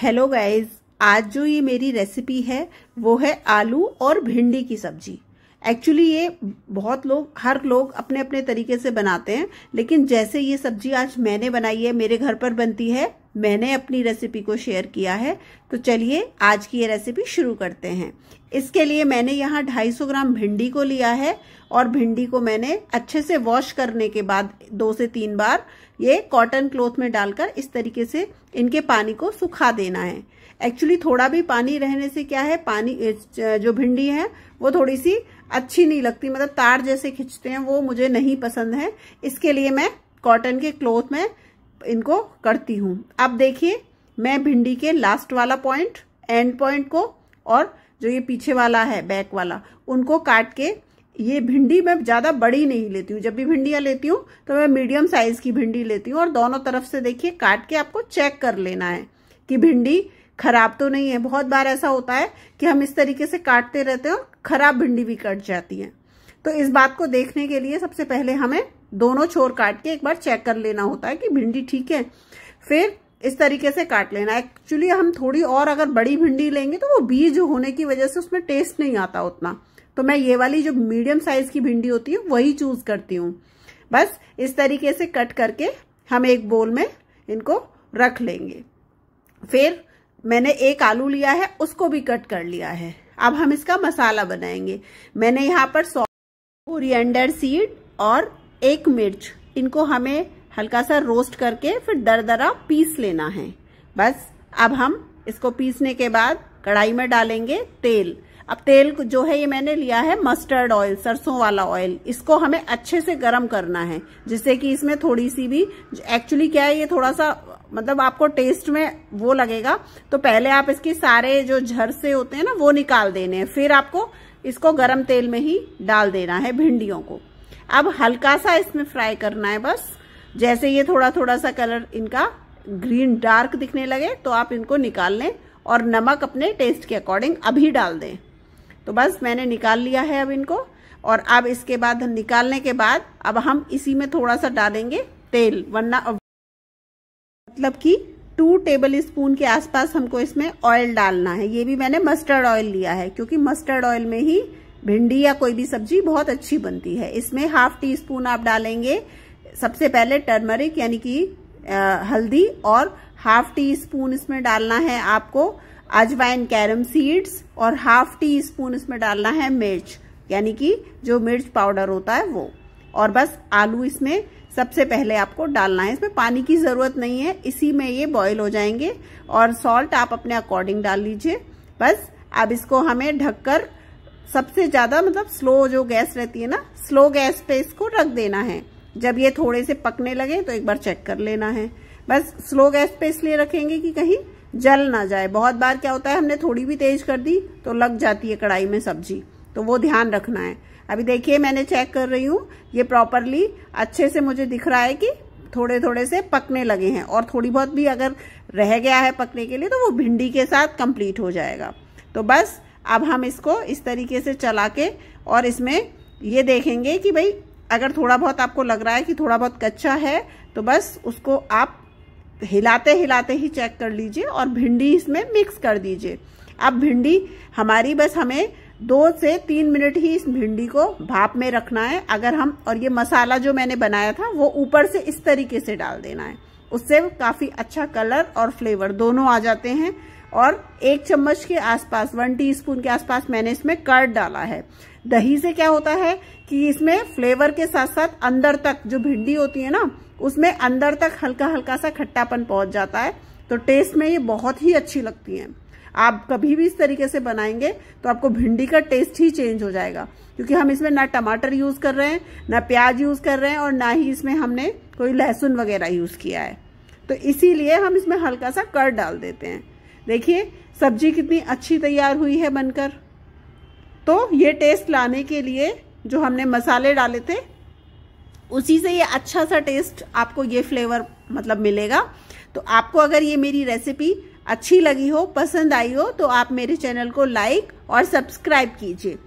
hello guys आज जो ये मेरी रेसिपी है वो है आलू और भिंडी की सब्जी एक्चुअली ये बहुत लोग हर लोग अपने अपने तरीके से बनाते हैं लेकिन जैसे ये सब्जी आज मैंने बनाई है मेरे घर पर बनती है मैंने अपनी रेसिपी को शेयर किया है तो चलिए आज की ये रेसिपी शुरू करते हैं इसके लिए मैंने यहाँ 250 ग्राम भिंडी को लिया है और भिंडी को मैंने अच्छे से वॉश करने के बाद दो से तीन बार ये कॉटन क्लोथ में डालकर इस तरीके से इनके पानी को सुखा देना है एक्चुअली थोड़ा भी पानी रहने से क्या है पानी जो भिंडी है वो थोड़ी सी अच्छी नहीं लगती मतलब तार जैसे खिंचते हैं वो मुझे नहीं पसंद है इसके लिए मैं कॉटन के क्लोथ में इनको करती हूँ अब देखिए मैं भिंडी के लास्ट वाला पॉइंट एंड पॉइंट को और जो ये पीछे वाला है बैक वाला उनको काट के ये भिंडी मैं ज़्यादा बड़ी नहीं लेती हूँ जब भी भिंडियाँ लेती हूँ तो मैं मीडियम साइज़ की भिंडी लेती हूँ और दोनों तरफ से देखिए काट के आपको चेक कर लेना है कि भिंडी खराब तो नहीं है बहुत बार ऐसा होता है कि हम इस तरीके से काटते रहते हैं और खराब भिंडी भी कट जाती है तो इस बात को देखने के लिए सबसे पहले हमें दोनों छोर काट के एक बार चेक कर लेना होता है कि भिंडी ठीक है फिर इस तरीके से काट लेना एक्चुअली हम थोड़ी और अगर बड़ी भिंडी लेंगे तो वो बीज होने की वजह से उसमें टेस्ट नहीं आता उतना तो मैं ये वाली जो मीडियम साइज की भिंडी होती है वही चूज करती हूँ बस इस तरीके से कट करके हम एक बोल में इनको रख लेंगे फिर मैंने एक आलू लिया है उसको भी कट कर लिया है अब हम इसका मसाला बनाएंगे मैंने यहाँ पर सौ कोरिएंडर सीड और एक मिर्च इनको हमें हल्का सा रोस्ट करके फिर दरदरा पीस लेना है बस अब हम इसको पीसने के बाद कढ़ाई में डालेंगे तेल अब तेल जो है ये मैंने लिया है मस्टर्ड ऑयल सरसों वाला ऑयल इसको हमें अच्छे से गर्म करना है जिससे कि इसमें थोड़ी सी भी एक्चुअली क्या है ये थोड़ा सा मतलब आपको टेस्ट में वो लगेगा तो पहले आप इसके सारे जो झर से होते हैं ना वो निकाल देने हैं फिर आपको इसको गरम तेल में ही डाल देना है भिंडियों को अब हल्का सा इसमें फ्राई करना है बस जैसे ये थोड़ा थोड़ा सा कलर इनका ग्रीन डार्क दिखने लगे तो आप इनको निकाल लें और नमक अपने टेस्ट के अकॉर्डिंग अभी डाल दें तो बस मैंने निकाल लिया है अब इनको और अब इसके बाद निकालने के बाद अब हम इसी में थोड़ा सा डालेंगे तेल वरना मतलब कि टू टेबल स्पून के आसपास हमको इसमें ऑयल डालना है ये भी मैंने मस्टर्ड ऑयल लिया है क्योंकि मस्टर्ड ऑयल में ही भिंडी या कोई भी सब्जी बहुत अच्छी बनती है इसमें हाफ टी स्पून आप डालेंगे सबसे पहले टर्मरिक यानी कि हल्दी और हाफ टी स्पून इसमें डालना है आपको अजवाइन कैरम सीड्स और हाफ टी स्पून इसमें डालना है मिर्च यानी कि जो मिर्च पाउडर होता है वो और बस आलू इसमें सबसे पहले आपको डालना है इसमें पानी की ज़रूरत नहीं है इसी में ये बॉयल हो जाएंगे और सॉल्ट आप अपने अकॉर्डिंग डाल लीजिए बस अब इसको हमें ढककर सबसे ज़्यादा मतलब स्लो जो गैस रहती है ना स्लो गैस पे इसको रख देना है जब ये थोड़े से पकने लगे तो एक बार चेक कर लेना है बस स्लो गैस पे इसलिए रखेंगे कि कहीं जल ना जाए बहुत बार क्या होता है हमने थोड़ी भी तेज कर दी तो लग जाती है कढ़ाई में सब्जी तो वो ध्यान रखना है अभी देखिए मैंने चेक कर रही हूँ ये प्रॉपरली अच्छे से मुझे दिख रहा है कि थोड़े थोड़े से पकने लगे हैं और थोड़ी बहुत भी अगर रह गया है पकने के लिए तो वो भिंडी के साथ कंप्लीट हो जाएगा तो बस अब हम इसको इस तरीके से चला के और इसमें ये देखेंगे कि भाई अगर थोड़ा बहुत आपको लग रहा है कि थोड़ा बहुत कच्चा है तो बस उसको आप हिलाते हिलाते ही चेक कर लीजिए और भिंडी इसमें मिक्स कर दीजिए अब भिंडी हमारी बस हमें दो से तीन मिनट ही इस भिंडी को भाप में रखना है अगर हम और ये मसाला जो मैंने बनाया था वो ऊपर से इस तरीके से डाल देना है उससे काफ़ी अच्छा कलर और फ्लेवर दोनों आ जाते हैं और एक चम्मच के आसपास वन टीस्पून के आसपास मैंने इसमें कर्ड डाला है दही से क्या होता है कि इसमें फ्लेवर के साथ साथ अंदर तक जो भिंडी होती है ना उसमें अंदर तक हल्का हल्का सा खट्टापन पहुंच जाता है तो टेस्ट में ये बहुत ही अच्छी लगती है आप कभी भी इस तरीके से बनाएंगे तो आपको भिंडी का टेस्ट ही चेंज हो जाएगा क्योंकि हम इसमें ना टमाटर यूज कर रहे हैं ना प्याज यूज कर रहे हैं और ना ही इसमें हमने कोई लहसुन वगैरह यूज किया है तो इसीलिए हम इसमें हल्का सा कर डाल देते हैं देखिए सब्जी कितनी अच्छी तैयार हुई है बनकर तो ये टेस्ट लाने के लिए जो हमने मसाले डाले थे उसी से ये अच्छा सा टेस्ट आपको ये फ्लेवर मतलब मिलेगा तो आपको अगर ये मेरी रेसिपी अच्छी लगी हो पसंद आई हो तो आप मेरे चैनल को लाइक और सब्सक्राइब कीजिए